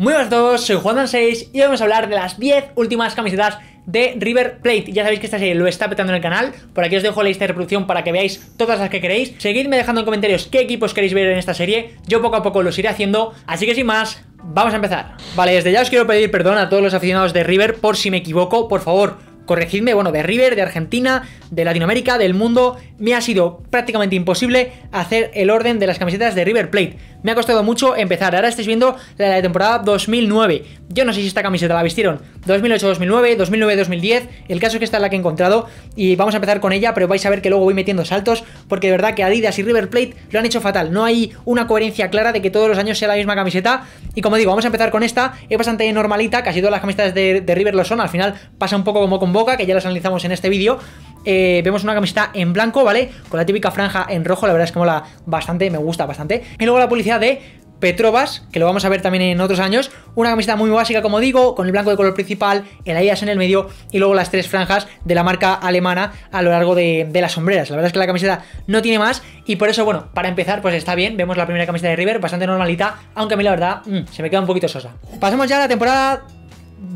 Muy buenas a todos, soy Juan 6 y hoy vamos a hablar de las 10 últimas camisetas de River Plate. Ya sabéis que esta serie lo está petando en el canal. Por aquí os dejo la lista de reproducción para que veáis todas las que queréis. Seguidme dejando en comentarios qué equipos queréis ver en esta serie. Yo poco a poco los iré haciendo. Así que sin más, vamos a empezar. Vale, desde ya os quiero pedir perdón a todos los aficionados de River por si me equivoco. Por favor, corregidme, bueno, de River, de Argentina, de Latinoamérica, del mundo, me ha sido prácticamente imposible hacer el orden de las camisetas de River Plate. Me ha costado mucho empezar. Ahora estáis viendo la de temporada 2009. Yo no sé si esta camiseta la vistieron 2008-2009, 2009-2010. El caso es que esta es la que he encontrado y vamos a empezar con ella, pero vais a ver que luego voy metiendo saltos porque de verdad que Adidas y River Plate lo han hecho fatal. No hay una coherencia clara de que todos los años sea la misma camiseta. Y como digo, vamos a empezar con esta. Es bastante normalita, casi todas las camisetas de, de River lo son. Al final pasa un poco como con Boca, que ya las analizamos en este vídeo. Eh, vemos una camiseta en blanco, ¿vale? Con la típica franja en rojo, la verdad es que mola bastante, me gusta bastante. Y luego la publicidad de petrobas que lo vamos a ver también en otros años. Una camiseta muy básica, como digo, con el blanco de color principal, el Adidas en el medio y luego las tres franjas de la marca alemana a lo largo de, las sombreras. La verdad es que la camiseta no tiene más y por eso, bueno, para empezar, pues está bien. Vemos la primera camiseta de River, bastante normalita, aunque a mí la verdad mm, se me queda un poquito sosa. Pasamos ya a la temporada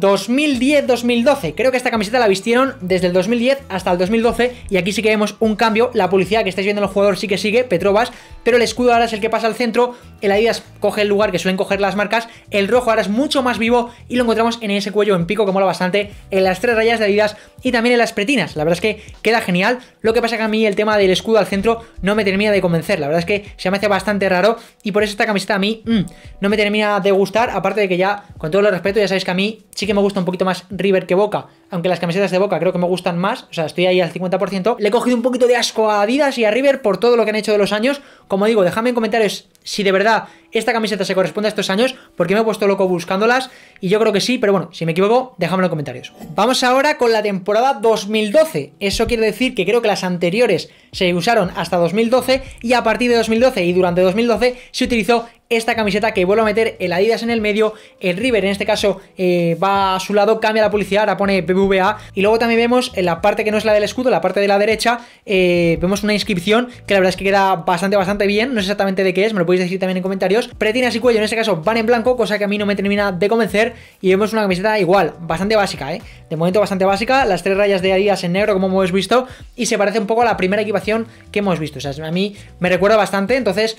2010-2012. Creo que esta camiseta la vistieron desde el 2010 hasta el 2012 y aquí sí que vemos un cambio. La publicidad que estáis viendo en el jugador sí que sigue, Petrovas, pero el escudo ahora es el que pasa al centro, el Adidas coge el lugar que suelen coger las marcas, el rojo ahora es mucho más vivo y lo encontramos en ese cuello en pico que mola bastante, en las tres rayas de Adidas y también en las pretinas, la verdad es que queda genial, lo que pasa que a mí el tema del escudo al centro no me termina de convencer, la verdad es que se me hace bastante raro y por eso esta camiseta a mí mm, no me termina de gustar, aparte de que ya, con todo el respeto, ya sabéis que a mí sí que me gusta un poquito más River que Boca, aunque las camisetas de Boca creo que me gustan más, o sea, estoy ahí al 50%, le he cogido un poquito de asco a Adidas y a River por todo lo que han hecho de los años, como digo, dejadme en comentarios si de verdad esta camiseta se corresponde a estos años, porque me he puesto loco buscándolas y yo creo que sí, pero bueno, si me equivoco, déjame en los comentarios. Vamos ahora con la temporada 2012. Eso quiere decir que creo que las anteriores se usaron hasta 2012 y a partir de 2012 y durante 2012 se utilizó esta camiseta que vuelvo a meter el Adidas en el medio, el River en este caso eh, va a su lado, cambia la publicidad, ahora pone BBVA y luego también vemos en la parte que no es la del escudo, la parte de la derecha, eh, vemos una inscripción que la verdad es que queda bastante, bastante bien, no sé exactamente de qué es, me lo podéis decir también en comentarios. Pretinas y cuello en este caso van en blanco, cosa que a mí no me termina de convencer. Y vemos una camiseta igual, bastante básica, ¿eh? De momento bastante básica, las tres rayas de Adidas en negro como hemos visto. Y se parece un poco a la primera equipación que hemos visto. O sea, a mí me recuerda bastante, entonces...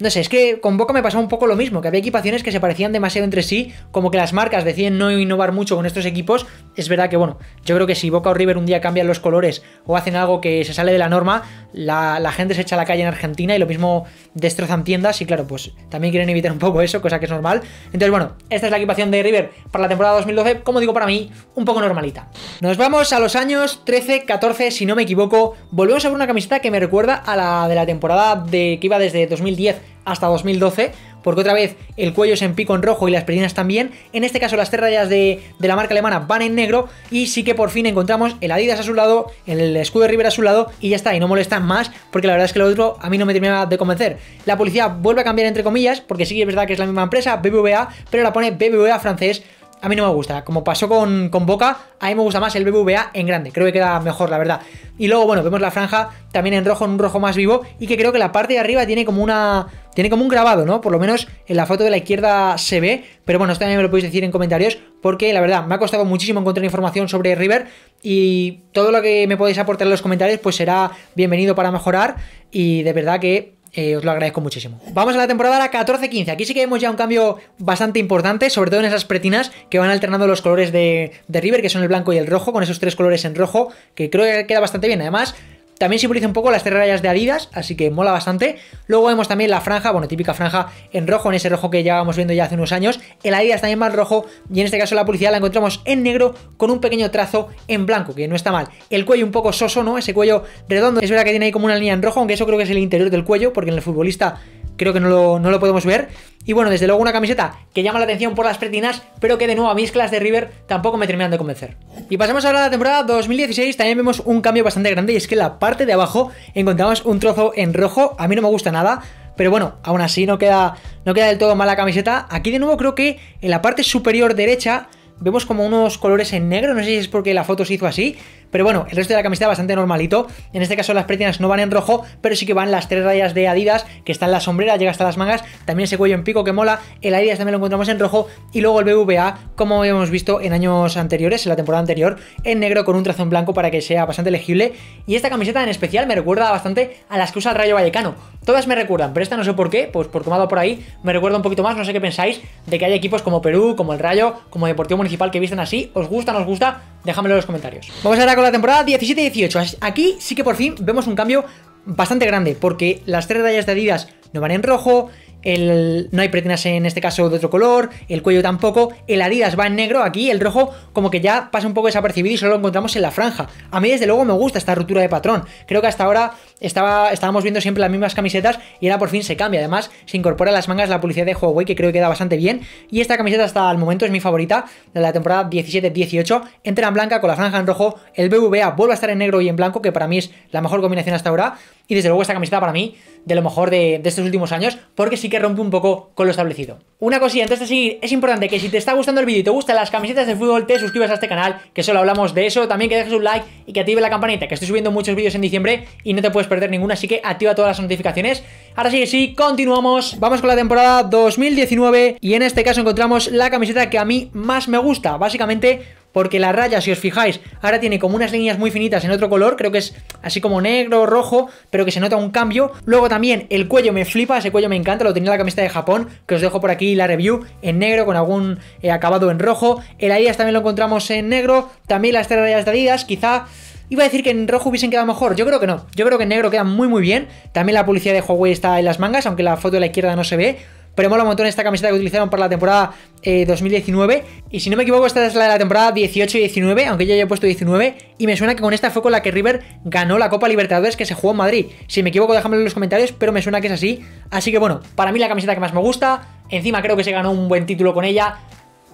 No sé, es que con Boca me pasaba un poco lo mismo, que había equipaciones que se parecían demasiado entre sí, como que las marcas deciden no innovar mucho con estos equipos. Es verdad que, bueno, yo creo que si Boca o River un día cambian los colores o hacen algo que se sale de la norma, la, gente se echa a la calle en Argentina y lo mismo destrozan tiendas y claro, pues también quieren evitar un poco eso, cosa que es normal. Entonces, bueno, esta es la equipación de River para la temporada 2012, como digo para mí, un poco normalita. Nos vamos a los años 13, 14, si no me equivoco. Volvemos a ver una camiseta que me recuerda a la de la temporada de, que iba desde 2010 hasta 2012, porque otra vez el cuello es en pico en rojo y las perinas también. En este caso las tres de, la marca alemana van en negro y sí que por fin encontramos el Adidas a su lado, el escudo de a su lado y ya está, y no molestan más porque la verdad es que lo otro a mí no me terminaba de convencer. La policía vuelve a cambiar entre comillas porque sí que es verdad que es la misma empresa, BBVA, pero la pone BBVA francés a mí no me gusta. Como pasó con, Boca, a mí me gusta más el BBVA en grande. Creo que queda mejor, la verdad. Y luego, bueno, vemos la franja también en rojo, en un rojo más vivo. Y que creo que la parte de arriba tiene como una. Tiene como un grabado, ¿no? Por lo menos en la foto de la izquierda se ve. Pero bueno, esto también me lo podéis decir en comentarios. Porque la verdad, me ha costado muchísimo encontrar información sobre River. Y todo lo que me podéis aportar en los comentarios, pues será bienvenido para mejorar. Y de verdad que eh, os lo agradezco muchísimo. Vamos a la temporada 14-15. Aquí sí que vemos ya un cambio bastante importante, sobre todo en esas pretinas que van alternando los colores de, de River, que son el blanco y el rojo, con esos tres colores en rojo, que creo que queda bastante bien. Además, también simboliza un poco las tres rayas de Adidas, así que mola bastante. Luego vemos también la franja, bueno, típica franja en rojo, en ese rojo que llevábamos viendo ya hace unos años. El Adidas también más rojo y en este caso la publicidad la encontramos en negro con un pequeño trazo en blanco, que no está mal. El cuello un poco soso, ¿no? Ese cuello redondo. Es verdad que tiene ahí como una línea en rojo, aunque eso creo que es el interior del cuello, porque en el futbolista creo que no lo, podemos ver. Y bueno, desde luego una camiseta que llama la atención por las pretinas, pero que de nuevo a mis clases de River tampoco me terminan de convencer. Y pasamos ahora a la temporada 2016, también vemos un cambio bastante grande y es que en la parte de abajo encontramos un trozo en rojo, a mí no me gusta nada, pero bueno, aún así no queda, no queda del todo mala camiseta. Aquí de nuevo creo que en la parte superior derecha vemos como unos colores en negro, no sé si es porque la foto se hizo así, pero bueno, el resto de la camiseta bastante normalito. En este caso las pretinas no van en rojo, pero sí que van las tres rayas de Adidas, que están en la sombrera, llega hasta las mangas. También ese cuello en pico que mola. El Adidas también lo encontramos en rojo. Y luego el BVA, como hemos visto en años anteriores, en la temporada anterior, en negro con un trazo en blanco para que sea bastante legible. Y esta camiseta en especial me recuerda bastante a las que usa el Rayo Vallecano. Todas me recuerdan, pero esta no sé por qué, pues por tomado por ahí, me recuerda un poquito más, no sé qué pensáis, de que hay equipos como Perú, como el Rayo, como Deportivo Municipal que visten así. ¿Os gusta, no os gusta? Déjamelo en los comentarios. Vamos a la temporada 17-18. Aquí sí que por fin vemos un cambio bastante grande, porque las tres rayas de Adidas no van en rojo, no hay pretinas en este caso de otro color, el cuello tampoco, el Adidas va en negro, aquí el rojo como que ya pasa un poco desapercibido y solo lo encontramos en la franja. A mí desde luego me gusta esta ruptura de patrón, creo que hasta ahora estaba, estábamos viendo siempre las mismas camisetas y ahora por fin se cambia, además se incorpora a las mangas la publicidad de Huawei que creo que queda bastante bien y esta camiseta hasta el momento es mi favorita de la temporada 17-18, entra en blanca con la franja en rojo, el BVA vuelve a estar en negro y en blanco que para mí es la mejor combinación hasta ahora y desde luego esta camiseta para mí de lo mejor de, de estos últimos años porque sí que rompe un poco con lo establecido. Una cosilla entonces de seguir, es importante que si te está gustando el vídeo y te gustan las camisetas de fútbol, te suscribas a este canal, que solo hablamos de eso, también que dejes un like y que active la campanita, que estoy subiendo muchos vídeos en diciembre y no te puedes perder ninguna, así que activa todas las notificaciones. Ahora sí que sí, continuamos, vamos con la temporada 2019 y en este caso encontramos la camiseta que a mí más me gusta, básicamente porque la raya, si os fijáis, ahora tiene como unas líneas muy finitas en otro color, creo que es así como negro, rojo, pero que se nota un cambio. Luego también el cuello me flipa, ese cuello me encanta, lo tenía en la camiseta de Japón, que os dejo por aquí la review en negro con algún eh, acabado en rojo. El Adidas también lo encontramos en negro, también las tres rayas de Adidas, quizá... Iba a decir que en rojo hubiesen quedado mejor, yo creo que no, yo creo que en negro queda muy muy bien, también la publicidad de Huawei está en las mangas, aunque la foto de la izquierda no se ve, pero mola un montón esta camiseta que utilizaron para la temporada 2019. Eh, y si no me equivoco, esta es la de la temporada 18 y 19, aunque ya he puesto 19. Y me suena que con esta fue con la que River ganó la Copa Libertadores que se jugó en Madrid. Si me equivoco, déjamelo en los comentarios, pero me suena que es así. Así que bueno, para mí la camiseta que más me gusta. Encima creo que se ganó un buen título con ella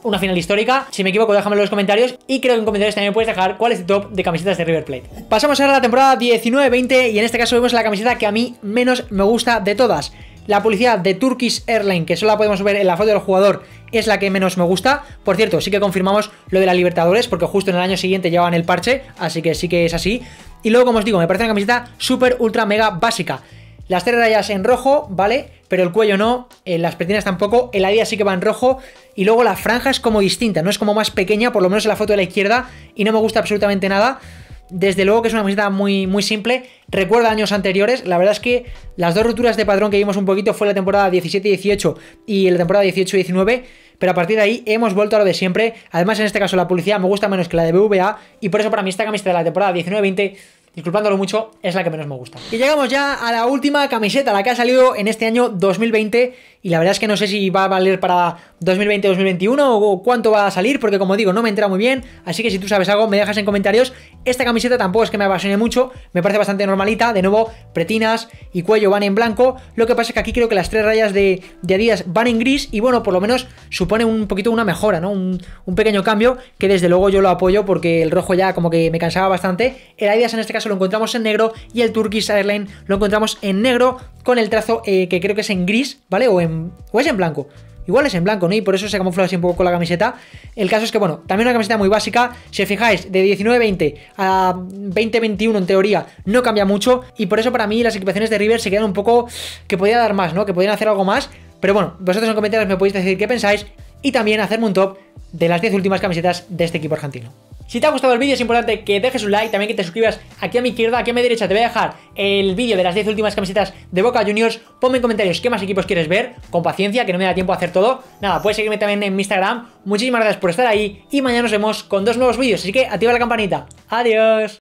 una final histórica. Si me equivoco, déjamelo en los comentarios. Y creo que en comentarios también puedes dejar cuál es el top de camisetas de River Plate. Pasamos ahora a la temporada 19-20 y en este caso vemos la camiseta que a mí menos me gusta de todas. La publicidad de Turkish Airlines, que solo la podemos ver en la foto del jugador, es la que menos me gusta. Por cierto, sí que confirmamos lo de la Libertadores, porque justo en el año siguiente llevaban el parche, así que sí que es así. Y luego, como os digo, me parece una camiseta súper, ultra, mega básica. Las tres rayas en rojo, ¿vale? Pero el cuello no, eh, las pretinas tampoco, el área sí que va en rojo y luego la franja es como distinta, no es como más pequeña, por lo menos en la foto de la izquierda y no me gusta absolutamente nada. Desde luego que es una camiseta muy, muy simple. Recuerda años anteriores. La verdad es que las dos rupturas de patrón que vimos un poquito fue la temporada 17-18 y la temporada 18-19. Pero a partir de ahí hemos vuelto a lo de siempre. Además, en este caso, la publicidad me gusta menos que la de BVA. Y por eso, para mí, esta camiseta de la temporada 19-20 disculpándolo mucho, es la que menos me gusta. Y llegamos ya a la última camiseta, la que ha salido en este año 2020 y la verdad es que no sé si va a valer para 2020-2021 o cuánto va a salir, porque como digo, no me entra muy bien. Así que si tú sabes algo, me dejas en comentarios. Esta camiseta tampoco es que me apasione mucho, me parece bastante normalita. De nuevo, pretinas y cuello van en blanco. Lo que pasa es que aquí creo que las tres rayas de, Adidas van en gris y bueno, por lo menos supone un poquito una mejora, ¿no? Un, pequeño cambio que desde luego yo lo apoyo porque el rojo ya como que me cansaba bastante. El Adidas en este caso lo encontramos en negro y el Turkish Airline lo encontramos en negro con el trazo eh, que creo que es en gris, ¿vale? O en o es en blanco. Igual es en blanco, ¿no? Y por eso se camufla así un poco con la camiseta. El caso es que, bueno, también una camiseta muy básica. Si os fijáis, de 19-20 a 20-21 en teoría no cambia mucho. Y por eso para mí las equipaciones de River se quedan un poco... Que podía dar más, ¿no? Que podían hacer algo más. Pero bueno, vosotros en comentarios me podéis decir qué pensáis. Y también hacerme un top de las 10 últimas camisetas de este equipo argentino. Si te ha gustado el vídeo es importante que dejes un like, también que te suscribas aquí a mi izquierda, aquí a mi derecha te voy a dejar el vídeo de las 10 últimas camisetas de Boca Juniors, ponme en comentarios qué más equipos quieres ver, con paciencia que no me da tiempo a hacer todo, nada, puedes seguirme también en mi Instagram, muchísimas gracias por estar ahí y mañana nos vemos con dos nuevos vídeos, así que activa la campanita, adiós.